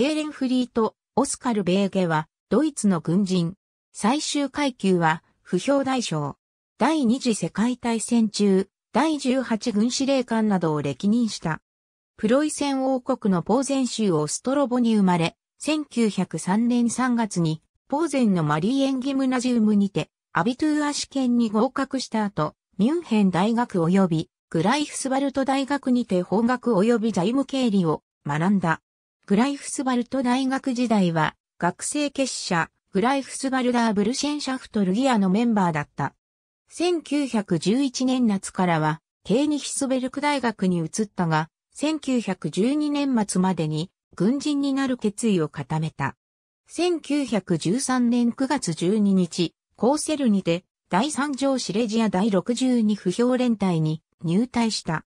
エーレンフリート、オスカル・ベーゲは、ドイツの軍人。最終階級は、不評大将。第二次世界大戦中、第18軍司令官などを歴任した。プロイセン王国のポーゼン州オストロボに生まれ、1903年3月に、ポーゼンのマリーエンギムナジウムにて、アビトゥーア試験に合格した後、ミュンヘン大学及び、グライフスバルト大学にて法学及び財務経理を学んだ。グライフスバルト大学時代は、学生結社、グライフスバルダーブルシェンシャフトルギアのメンバーだった。1911年夏からは、ケーニヒスベルク大学に移ったが、1912年末までに、軍人になる決意を固めた。1913年9月12日、コーセルにて、第3条シレジア第62不評連隊に入隊した。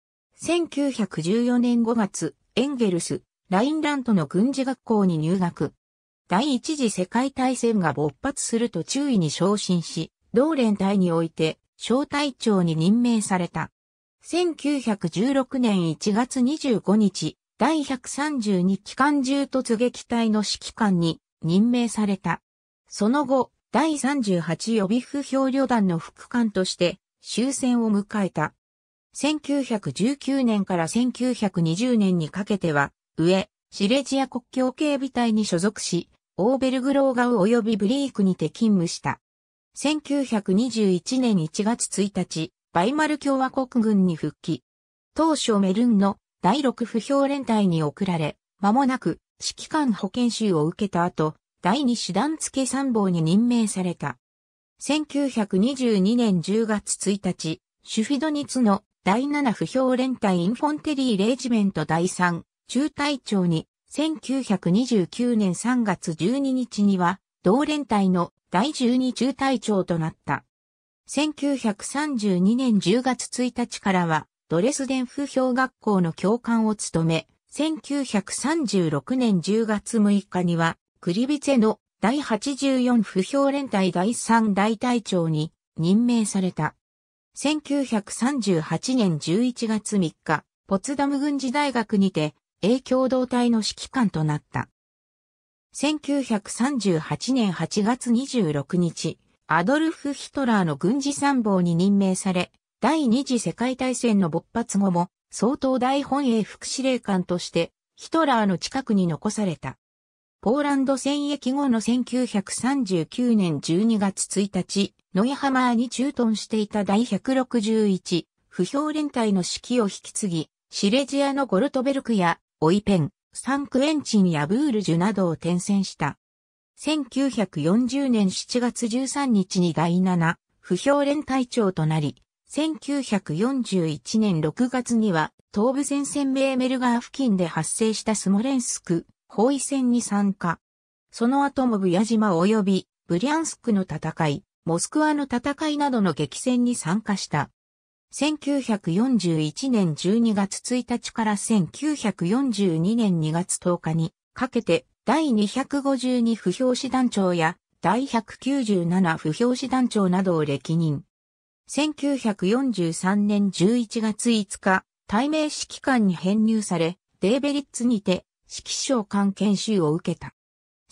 1914年5月、エンゲルス、ラインラントの軍事学校に入学。第一次世界大戦が勃発すると中尉に昇進し、同連隊において小隊長に任命された。1916年1月25日、第132機関銃突撃隊の指揮官に任命された。その後、第38予備不評旅団の副官として終戦を迎えた。1919年から1920年にかけては、上、シレジア国境警備隊に所属し、オーベルグローガウ及びブリークにて勤務した。1921年1月1日、バイマル共和国軍に復帰。当初メルンの第6不評連隊に送られ、間もなく指揮官保健集を受けた後、第2師団付参謀に任命された。1922年10月1日、シュフィドニツの第7不評連隊インフォンテリーレージメント第3中隊長に、1929年3月12日には、同連隊の第12中隊長となった。1932年10月1日からは、ドレスデン不評学校の教官を務め、1936年10月6日には、クリビツェの第84不評連隊第3大隊長に任命された。1938年11月3日、ポツダム軍事大学にて、英共同体の指揮官となった。1938年8月26日、アドルフ・ヒトラーの軍事参謀に任命され、第二次世界大戦の勃発後も、総統大本営副司令官として、ヒトラーの近くに残された。ポーランド戦役後の1939年12月1日、ノイハマーに駐屯していた第161、不評連隊の指揮を引き継ぎ、シレジアのゴルトベルクやオイペン、サンクエンチンやブールジュなどを転戦した。1940年7月13日に第7、不評連隊長となり、1941年6月には東部前線メーメル川付近で発生したスモレンスク包囲戦に参加。その後もブヤ島及びブリャンスクの戦い、モスクワの戦いなどの激戦に参加した。1941年12月1日から1942年2月10日にかけて第252不評師団長や第197不評師団長などを歴任。1943年11月5日、対名指揮官に編入され、デーベリッツにて指揮召喚研修を受けた。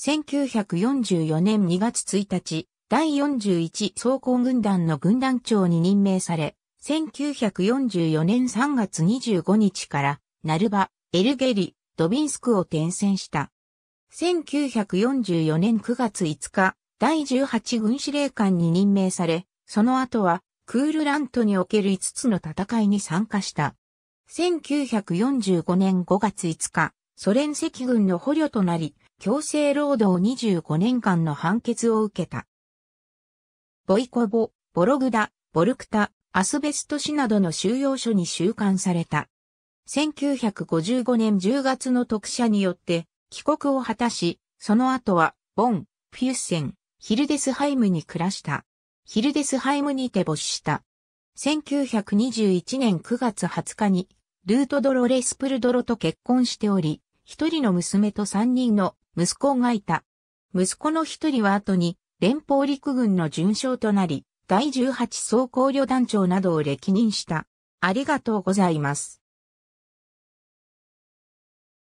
1944年2月1日、第41総甲軍団の軍団長に任命され、1944年3月25日から、ナルバ、エルゲリ、ドビンスクを転戦した。1944年9月5日、第18軍司令官に任命され、その後は、クールラントにおける5つの戦いに参加した。1945年5月5日、ソ連赤軍の捕虜となり、強制労働25年間の判決を受けた。ボイコボ、ボログダ、ボルクタ、アスベスト市などの収容所に収監された。1955年10月の特赦によって帰国を果たし、その後は、ボン、フュッセン、ヒルデスハイムに暮らした。ヒルデスハイムにて没した。1921年9月20日に、ルート・ドロレス・プルドロと結婚しており、一人の娘と三人の息子がいた。息子の一人は後に、連邦陸軍の巡将となり、第18装甲旅団長などを歴任した。ありがとうございます。